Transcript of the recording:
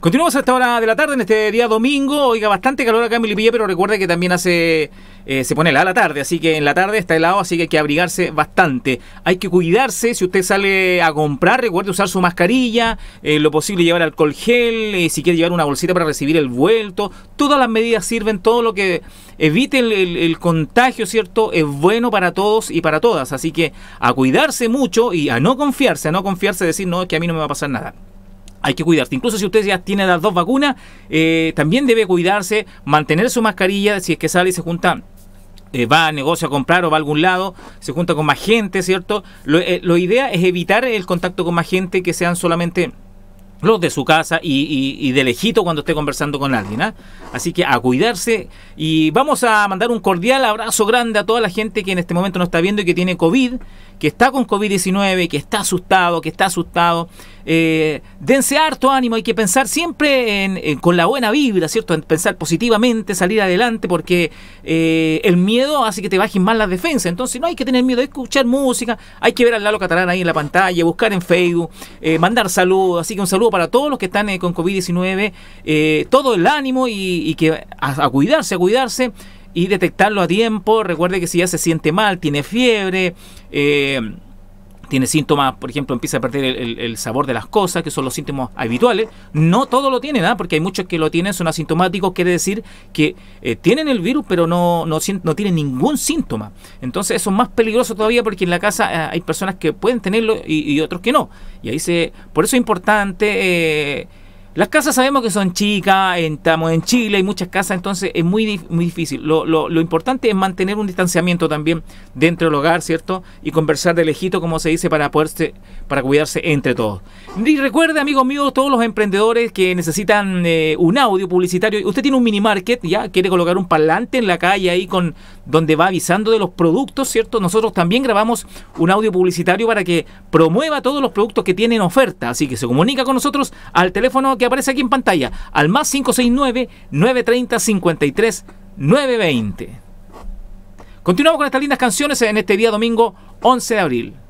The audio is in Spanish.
Continuamos a esta hora de la tarde en este día domingo. Oiga, bastante calor acá en Milipilla, pero recuerde que también hace eh, se pone helada la tarde, así que en la tarde está helado, así que hay que abrigarse bastante. Hay que cuidarse, si usted sale a comprar, recuerde usar su mascarilla, eh, lo posible llevar alcohol gel, eh, si quiere llevar una bolsita para recibir el vuelto. Todas las medidas sirven, todo lo que evite el, contagio, ¿cierto? Es bueno para todos y para todas, así que a cuidarse mucho y a no confiarse, a no confiarse, decir, no, es que a mí no me va a pasar nada hay que cuidarse. Incluso si usted ya tiene las dos vacunas, eh, también debe cuidarse, mantener su mascarilla si es que sale y se junta eh, va a negocio a comprar o va a algún lado, se junta con más gente, ¿cierto? Lo, eh, idea es evitar el contacto con más gente que sean solamente los de su casa y, de lejito cuando esté conversando con alguien. ¿ah? Así que a cuidarse y vamos a mandar un cordial abrazo grande a toda la gente que en este momento nos está viendo y que tiene COVID que está con COVID-19, que está asustado, que está asustado. Eh, dense harto ánimo, hay que pensar siempre con la buena vibra, ¿cierto? En pensar positivamente, salir adelante, porque eh, el miedo hace que te bajen más las defensas. Entonces no hay que tener miedo, hay que escuchar música, hay que ver al Lalo Catalán ahí en la pantalla, buscar en Facebook, eh, mandar saludos. Así que un saludo para todos los que están con COVID-19, todo el ánimo y, que a cuidarse, a cuidarse y detectarlo a tiempo. Recuerde que si ya se siente mal, tiene fiebre, eh, tiene síntomas, por ejemplo, empieza a perder el, sabor de las cosas, que son los síntomas habituales. No todo lo tiene nada ¿ah? porque hay muchos que lo tienen, son asintomáticos, quiere decir que eh, tienen el virus, pero no, no, no, tienen ningún síntoma. Entonces eso es más peligroso todavía porque en la casa eh, hay personas que pueden tenerlo y, otros que no. Y ahí se... Por eso es importante... Las casas sabemos que son chicas, estamos en Chile, hay muchas casas, entonces es muy, muy difícil. Lo, importante es mantener un distanciamiento también dentro del hogar, ¿cierto? Y conversar de lejito, como se dice, para poderse, para cuidarse entre todos. Y recuerde, amigos míos, todos los emprendedores que necesitan eh, un audio publicitario, usted tiene un mini market, ya quiere colocar un parlante en la calle ahí con donde va avisando de los productos, ¿cierto? Nosotros también grabamos un audio publicitario para que promueva todos los productos que tienen oferta. Así que se comunica con nosotros al teléfono que aparece aquí en pantalla, al más 569-930-53-920. Continuamos con estas lindas canciones en este día domingo 11 de abril.